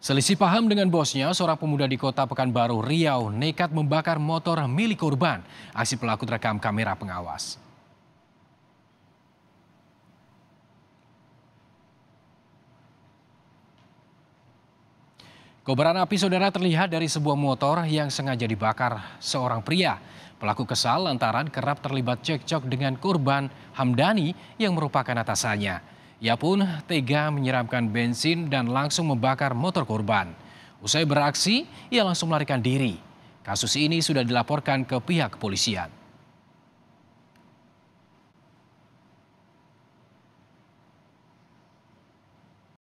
Selisih paham dengan bosnya, seorang pemuda di kota Pekanbaru, Riau, nekat membakar motor milik korban. Aksi pelaku terekam kamera pengawas. Kobaran api saudara terlihat dari sebuah motor yang sengaja dibakar seorang pria. Pelaku kesal lantaran kerap terlibat cekcok dengan korban Hamdani yang merupakan atasannya. Ia pun tega menyiramkan bensin dan langsung membakar motor korban. Usai beraksi, ia langsung melarikan diri. Kasus ini sudah dilaporkan ke pihak kepolisian.